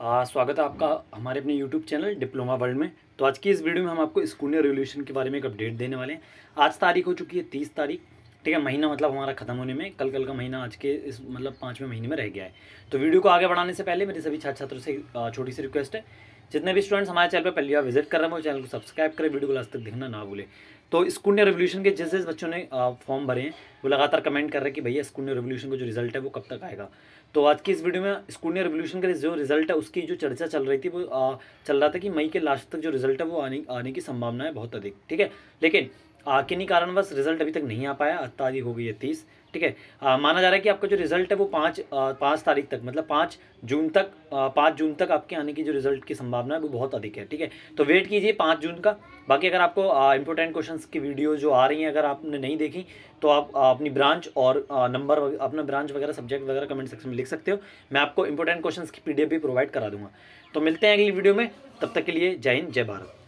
आ, स्वागत है आपका हमारे अपने YouTube चैनल डिप्लोमा वर्ल्ड में तो आज की इस वीडियो में हम आपको स्कूल रेवोल्यूशन के बारे में एक अपडेट देने वाले हैं आज तारीख हो चुकी है तीस तारीख ठीक है महीना मतलब हमारा ख़त्म होने में कल कल का महीना आज के इस मतलब पाँचवें महीने में रह गया है तो वीडियो को आगे बढ़ाने से पहले मेरे सभी छात्र छात्रों से छोटी सी रिक्वेस्ट है जितने भी स्टूडेंट्स हमारे चैनल पर पहली बार विजिट कर रहे हैं वो चैनल को सब्सक्राइब करें वीडियो को लास्ट तक देखना ना भूलें तो स्कूल ने रेवोल्यूशन के जिस जिस बच्चों ने फॉर्म भरे हैं वो लगातार कमेंट कर रहे हैं कि भैया स्कूल ने रेवोल्यूशन का जो रिजल्ट है वो कब तक आएगा तो आज की इस वीडियो में स्कूल ने रेवोल्यूशन का जो रिजल्ट है उसकी जो चर्चा चल रही थी वो चल रहा था कि मई के लास्ट तक जो रिजल्ट है वो आने आने की संभावना है बहुत अधिक ठीक है लेकिन किन्हीं कारणवश रिजल्ट अभी तक नहीं आ पाया तारीख हो गई है तीस ठीक है माना जा रहा है कि आपका जो रिजल्ट है वो पाँच पाँच तारीख तक मतलब पाँच जून तक पाँच जून तक आपके आने की जो रिजल्ट की संभावना है वो बहुत अधिक है ठीक है तो वेट कीजिए पाँच जून का बाकी अगर आपको इंपॉर्टेंट क्वेश्चंस की वीडियो जो आ रही हैं अगर आपने नहीं देखी तो आप आ, अपनी ब्रांच और नंबर अपना ब्रांच वगैरह सब्जेक्ट वगैरह कमेंट सेक्शन में लिख सकते हो मैं आपको इंपॉर्टेंट क्वेश्चन की पी भी प्रोवाइड करा दूंगा तो मिलते हैं अगली वीडियो में तब तक के लिए जय हिंद जय भारत